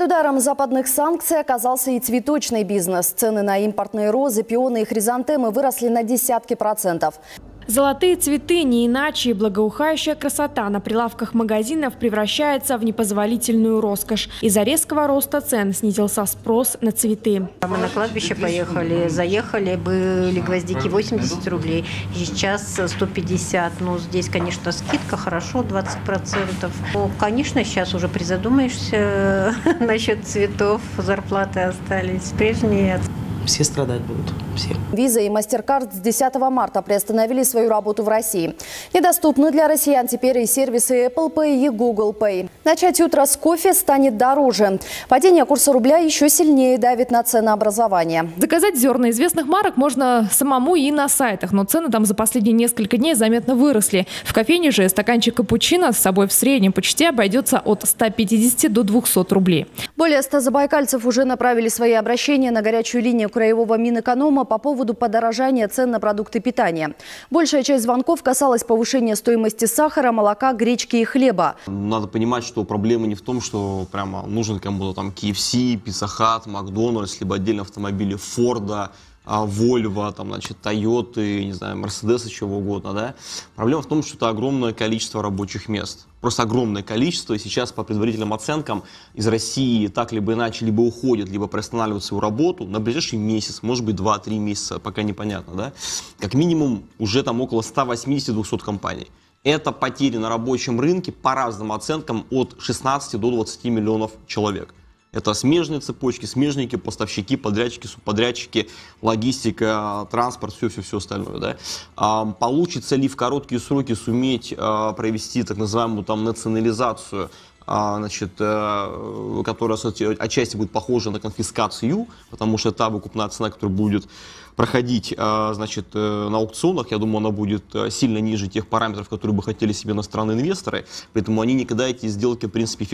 Под ударом западных санкций оказался и цветочный бизнес. Цены на импортные розы, пионы и хризантемы выросли на десятки процентов. Золотые цветы, не иначе, и благоухающая красота на прилавках магазинов превращается в непозволительную роскошь. Из-за резкого роста цен снизился спрос на цветы. Мы на кладбище поехали, заехали, были гвоздики 80 рублей, сейчас 150. но ну, здесь, конечно, скидка, хорошо, 20%. Ну, конечно, сейчас уже призадумаешься насчет цветов, зарплаты остались прежние. Все страдать будут всем. Виза и MasterCard с 10 марта приостановили свою работу в России. Недоступны для россиян теперь и сервисы Apple Pay и Google Pay. Начать утро с кофе станет дороже. Падение курса рубля еще сильнее давит на ценообразование. Заказать зерна известных марок можно самому и на сайтах, но цены там за последние несколько дней заметно выросли. В кофейне же стаканчик капучино с собой в среднем почти обойдется от 150 до 200 рублей. Более 100 забайкальцев уже направили свои обращения на горячую линию краевого Минэконома по поводу подорожания цен на продукты питания. Большая часть звонков касалась повышения стоимости сахара, молока, гречки и хлеба. Надо понимать, что проблема не в том, что прямо нужен кому-то там KFC, Pizza Hut, Макдональдс, либо отдельно автомобили Форда – а, Volvo, там, значит, Toyota, не знаю, Mercedes, чего угодно, да. Проблема в том, что это огромное количество рабочих мест. Просто огромное количество, и сейчас по предварительным оценкам из России так либо иначе либо уходят, либо приостанавливают свою работу на ближайший месяц, может быть, 2-3 месяца, пока непонятно, да. Как минимум уже там около 180-200 компаний. Это потери на рабочем рынке по разным оценкам от 16 до 20 миллионов человек. Это смежные цепочки, смежники, поставщики, подрядчики, субподрядчики, логистика, транспорт, все-все-все остальное. Да? А, получится ли в короткие сроки суметь а, провести так называемую там национализацию а, значит, э, которая отчасти будет похожа на конфискацию, потому что та выкупная цена, которая будет проходить э, значит, э, на аукционах, я думаю, она будет сильно ниже тех параметров, которые бы хотели себе иностранные инвесторы. Поэтому они никогда эти сделки, в принципе,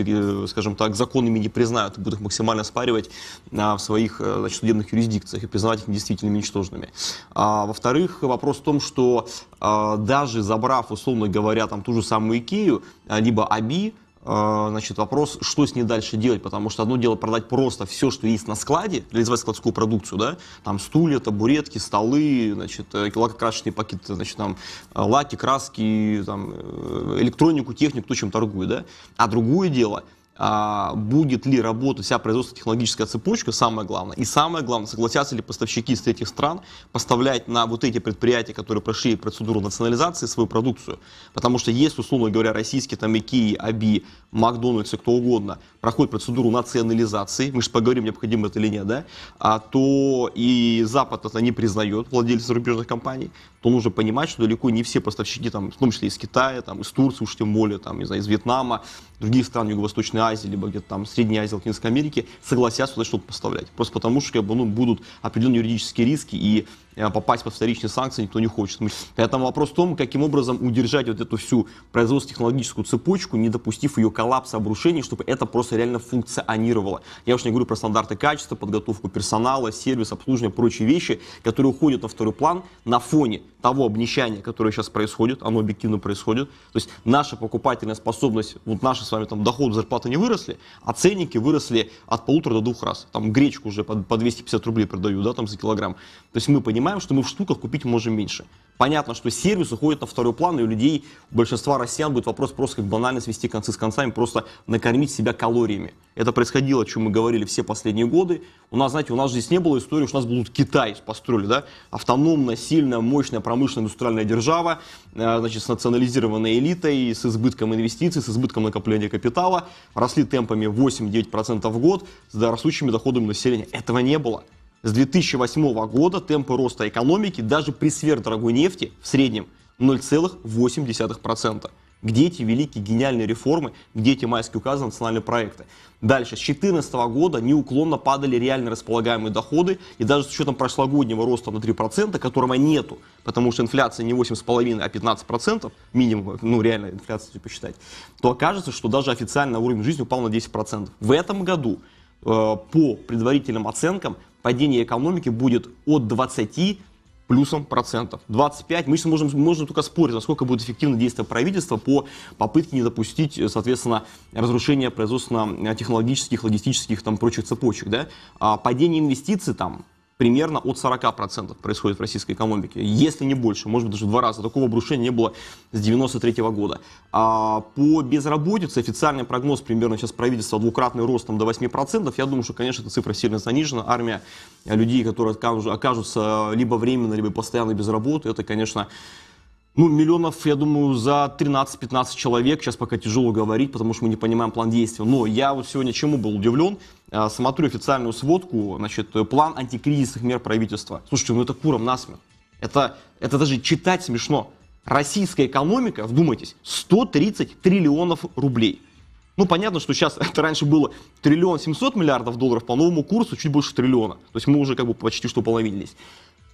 скажем так, законными не признают, и будут их максимально спаривать в своих значит, судебных юрисдикциях и признавать их действительно ничтожными. А, во-вторых, вопрос в том, что даже забрав, условно говоря, там ту же самую Икею, либо АБИ, а, значит, вопрос, что с ней дальше делать, потому что одно дело продать просто все, что есть на складе, реализовать складскую продукцию, да, там стулья, табуретки, столы, значит, э, лакокрасочные пакеты, значит, там, э, лаки, краски, там, э, электронику, технику, то чем торгую да, а другое дело а, будет ли работать вся производственно-технологическая цепочка, самое главное. И самое главное, согласятся ли поставщики из третьих стран поставлять на вот эти предприятия, которые прошли процедуру национализации, свою продукцию. Потому что есть, условно говоря, российские там Икеи, Аби, Макдональдс и кто угодно проходит процедуру национализации, мы же поговорим, необходимо это или нет, да, а то и Запад это не признает, владельцы зарубежных компаний, то нужно понимать, что далеко не все поставщики, там, в том числе из Китая, там, из Турции, уж тем более, там, не знаю, из Вьетнама, других стран Юго-Восточной Азии, либо где-то там Средней Азии, Латинской Америки, согласятся, что что-то поставлять. Просто потому, что как бы, ну, будут определенные юридические риски и Э, попасть под вторичные санкции никто не хочет. Поэтому вопрос в том, каким образом удержать вот эту всю производственно-технологическую цепочку, не допустив ее коллапса, обрушения, чтобы это просто реально функционировало. Я уж не говорю про стандарты качества, подготовку персонала, сервис, обслуживание, прочие вещи, которые уходят на второй план на фоне того обнищания, которое сейчас происходит, оно объективно происходит. То есть наша покупательная способность, вот наши с вами там доходы, зарплаты не выросли, а ценники выросли от полутора до двух раз. Там гречку уже по 250 рублей продаю, да, там за килограмм. То есть мы понимаем, понимаем, что мы в штуках купить можем меньше. Понятно, что сервис уходит на второй план, и у людей, у большинства россиян будет вопрос просто как банально свести концы с концами, просто накормить себя калориями. Это происходило, о чем мы говорили все последние годы. У нас, знаете, у нас здесь не было истории, что у нас будут Китай построили, да, автономная, сильная, мощная промышленная индустриальная держава, э, значит, с национализированной элитой, с избытком инвестиций, с избытком накопления капитала, росли темпами 8-9% в год с растущими доходами населения. Этого не было. С 2008 года темпы роста экономики даже при сверхдорогой нефти в среднем 0,8%. Где эти великие гениальные реформы, где эти майские указы, национальные проекты? Дальше, с 2014 года неуклонно падали реально располагаемые доходы, и даже с учетом прошлогоднего роста на 3%, которого нету, потому что инфляция не 8,5, а 15%, минимум, ну реально инфляцию посчитать, то окажется, что даже официально уровень жизни упал на 10%. В этом году Э, по предварительным оценкам падение экономики будет от 20 плюсом процентов. 25, мы сейчас можем, можем только спорить, насколько будет эффективно действие правительства по попытке не допустить, э, соответственно, разрушения производственно-технологических, э, логистических там прочих цепочек. Да? А падение инвестиций там примерно от 40% происходит в российской экономике, если не больше, может быть, даже в два раза. Такого обрушения не было с 93 -го года. А по безработице официальный прогноз примерно сейчас правительства двукратный рост там, до 8%. Я думаю, что, конечно, эта цифра сильно занижена. Армия людей, которые окажутся либо временно, либо постоянно без работы, это, конечно, ну, миллионов, я думаю, за 13-15 человек. Сейчас пока тяжело говорить, потому что мы не понимаем план действия. Но я вот сегодня чему был удивлен – Э, смотрю официальную сводку, значит, план антикризисных мер правительства. Слушайте, ну это куром насмех. Это, это даже читать смешно. Российская экономика, вдумайтесь, 130 триллионов рублей. Ну, понятно, что сейчас, это раньше было триллион 700 миллиардов долларов, по новому курсу чуть больше триллиона. То есть мы уже как бы почти что половинились.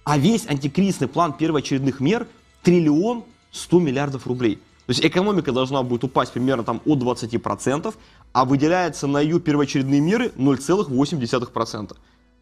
А весь антикризисный план первоочередных мер триллион 100 миллиардов рублей. То есть экономика должна будет упасть примерно там от 20%, а выделяется на ее первоочередные меры 0,8%.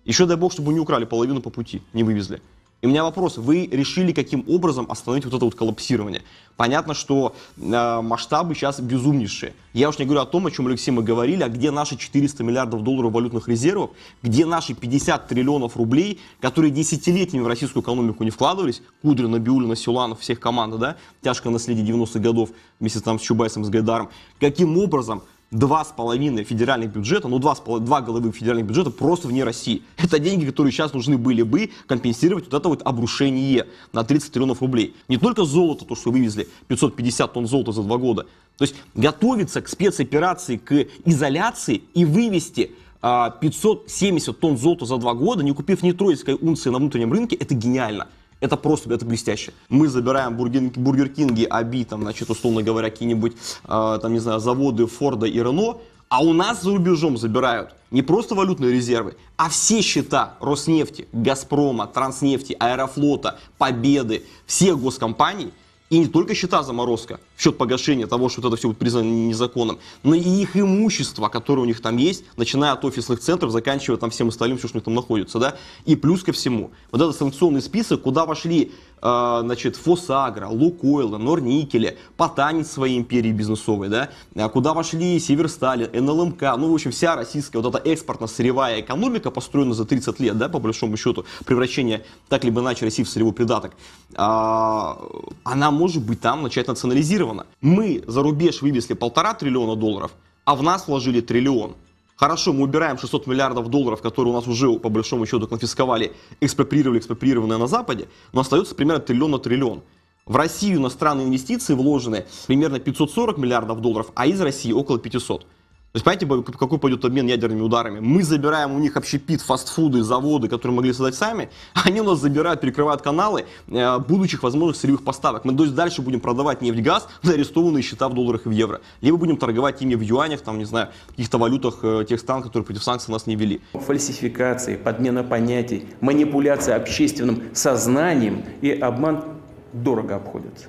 Еще дай бог, чтобы не украли половину по пути, не вывезли. И у меня вопрос, вы решили каким образом остановить вот это вот коллапсирование? Понятно, что э, масштабы сейчас безумнейшие. Я уж не говорю о том, о чем, Алексей, мы говорили, а где наши 400 миллиардов долларов валютных резервов, где наши 50 триллионов рублей, которые десятилетиями в российскую экономику не вкладывались, Кудрина, Биулина, Силанов, всех команд, да, тяжко наследие 90-х годов вместе там с Чубайсом, с Гайдаром, каким образом Два с половиной федеральных бюджета, ну 2, два головы федеральных бюджета просто вне России. Это деньги, которые сейчас нужны были бы компенсировать вот это вот обрушение на 30 триллионов рублей. Не только золото, то, что вывезли 550 тонн золота за два года. То есть готовиться к спецоперации, к изоляции и вывести 570 а, тонн золота за два года, не купив ни троицкой унции на внутреннем рынке, это гениально. Это просто, это блестяще. Мы забираем бургер, Кинги, Аби, там, значит, условно говоря, какие-нибудь, э, там, не знаю, заводы Форда и Рено, а у нас за рубежом забирают не просто валютные резервы, а все счета Роснефти, Газпрома, Транснефти, Аэрофлота, Победы, все госкомпаний, и не только счета заморозка, счет погашения того, что вот это все будет признано незаконным, но и их имущество, которое у них там есть, начиная от офисных центров, заканчивая там всем остальным, все, что у них там находится, да, и плюс ко всему, вот этот санкционный список, куда вошли, э, значит, Фосагра, Лукойла, Норникеля, Потанец своей империи бизнесовой, да, э, куда вошли Северстали, НЛМК, ну, в общем, вся российская вот эта экспортно-сырьевая экономика, построена за 30 лет, да, по большому счету, превращение так либо иначе России в сырьевой придаток, э, она может быть там начать национализировать триллиона. Мы за рубеж вывезли полтора триллиона долларов, а в нас вложили триллион. Хорошо, мы убираем 600 миллиардов долларов, которые у нас уже по большому счету конфисковали, экспроприировали экспроприированное на Западе, но остается примерно триллион на триллион. В Россию иностранные инвестиции вложены примерно 540 миллиардов долларов, а из России около 500. То есть, понимаете, какой пойдет обмен ядерными ударами? Мы забираем у них общепит, фастфуды, заводы, которые могли создать сами, они у нас забирают, перекрывают каналы э, будущих возможных сырьевых поставок. Мы дальше будем продавать нефть, газ за арестованные счета в долларах и в евро. Либо будем торговать ими в юанях, там, не знаю, каких-то валютах э, тех стран, которые против санкций нас не вели. Фальсификации, подмена понятий, манипуляция общественным сознанием и обман дорого обходятся.